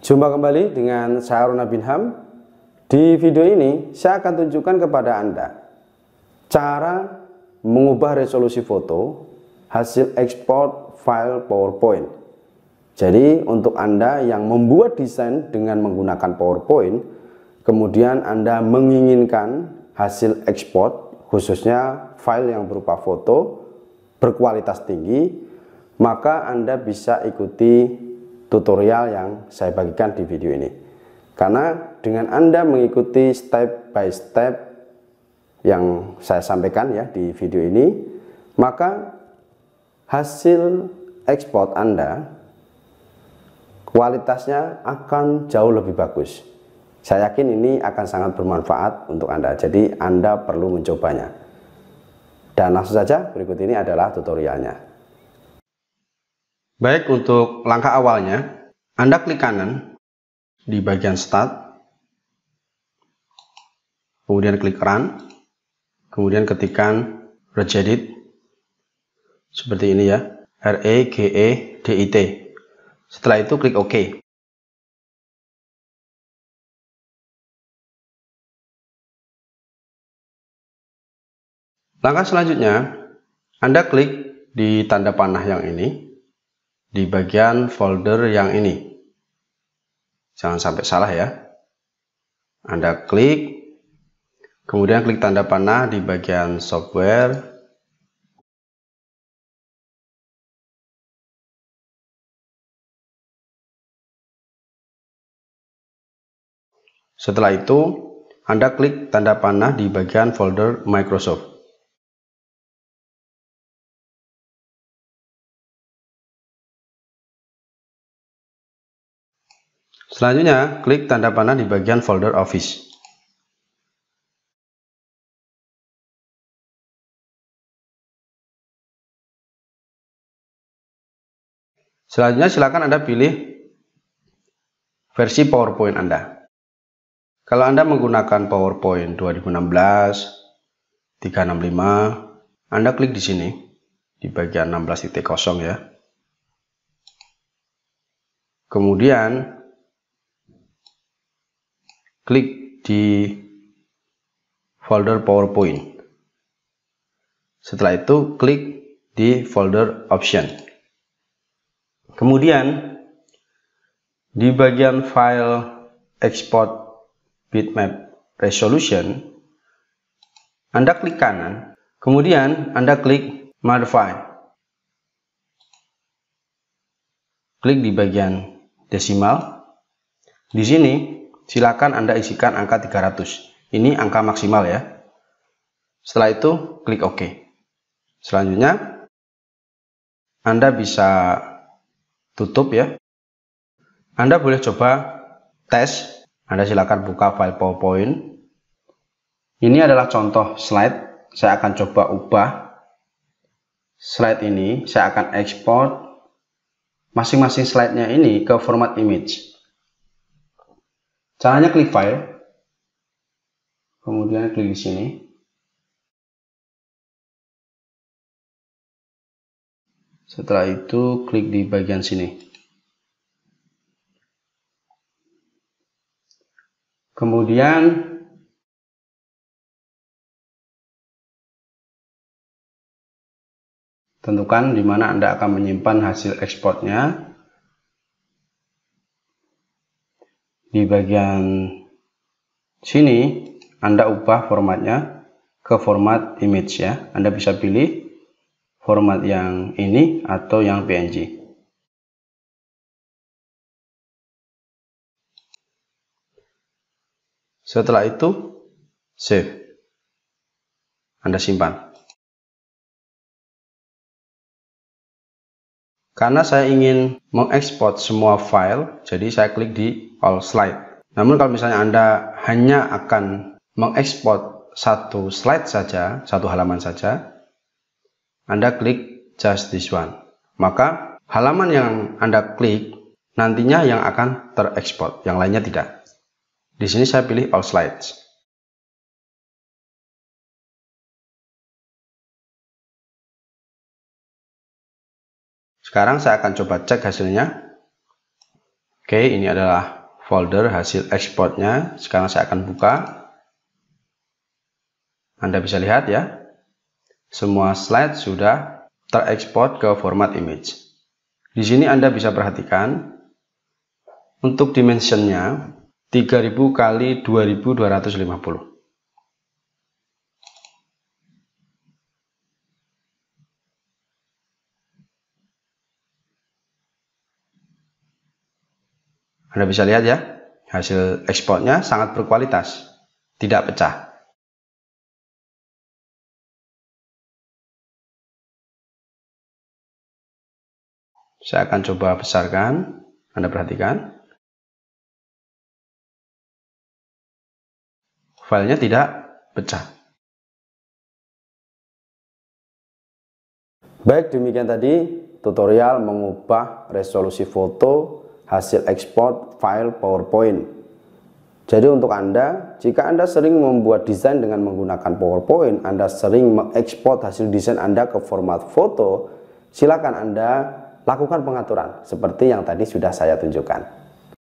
Jumpa kembali dengan saya bin Ham. Di video ini saya akan tunjukkan kepada Anda cara mengubah resolusi foto hasil export file PowerPoint. Jadi untuk Anda yang membuat desain dengan menggunakan PowerPoint, kemudian Anda menginginkan hasil export khususnya file yang berupa foto berkualitas tinggi, maka Anda bisa ikuti tutorial yang saya bagikan di video ini karena dengan Anda mengikuti step by step yang saya sampaikan ya di video ini maka hasil ekspor Anda kualitasnya akan jauh lebih bagus saya yakin ini akan sangat bermanfaat untuk Anda jadi Anda perlu mencobanya dan langsung saja berikut ini adalah tutorialnya Baik, untuk langkah awalnya, Anda klik kanan di bagian Start, kemudian klik Run, kemudian ketikkan Regedit, seperti ini ya, R E G E D I T. Setelah itu klik OK. Langkah selanjutnya, Anda klik di tanda panah yang ini, di bagian folder yang ini. Jangan sampai salah ya. Anda klik, kemudian klik tanda panah di bagian software. Setelah itu, Anda klik tanda panah di bagian folder Microsoft. Selanjutnya, klik tanda panah di bagian folder Office. Selanjutnya silakan Anda pilih versi PowerPoint Anda. Kalau Anda menggunakan PowerPoint 2016, 365, Anda klik di sini, di bagian 16.0 ya. Kemudian klik di folder PowerPoint. Setelah itu klik di folder option. Kemudian di bagian file export bitmap resolution Anda klik kanan, kemudian Anda klik modify. Klik di bagian desimal. Di sini Silakan Anda isikan angka 300. Ini angka maksimal ya. Setelah itu, klik OK. Selanjutnya, Anda bisa tutup ya. Anda boleh coba tes. Anda silakan buka file PowerPoint. Ini adalah contoh slide. Saya akan coba ubah slide ini. Saya akan export masing-masing slide-nya ini ke format image. Caranya klik file, kemudian klik di sini. Setelah itu klik di bagian sini. Kemudian tentukan di mana Anda akan menyimpan hasil ekspornya di bagian sini Anda ubah formatnya ke format image ya. Anda bisa pilih format yang ini atau yang PNG. Setelah itu, save. Anda simpan. Karena saya ingin mengekspor semua file, jadi saya klik di All Slide. Namun kalau misalnya Anda hanya akan mengekspor satu slide saja, satu halaman saja, Anda klik just this one. Maka halaman yang Anda klik nantinya yang akan terekspor, yang lainnya tidak. Di sini saya pilih All Slides. Sekarang saya akan coba cek hasilnya. Oke, ini adalah folder hasil exportnya. Sekarang saya akan buka. Anda bisa lihat ya. Semua slide sudah terekspor ke format image. Di sini Anda bisa perhatikan untuk dimensionnya 3000 kali 2250. Anda bisa lihat ya, hasil ekspornya sangat berkualitas, tidak pecah. Saya akan coba besarkan, Anda perhatikan. Filenya tidak pecah. Baik, demikian tadi tutorial mengubah resolusi foto hasil ekspor file PowerPoint. Jadi untuk Anda, jika Anda sering membuat desain dengan menggunakan PowerPoint, Anda sering mengekspor hasil desain Anda ke format foto, silakan Anda lakukan pengaturan seperti yang tadi sudah saya tunjukkan.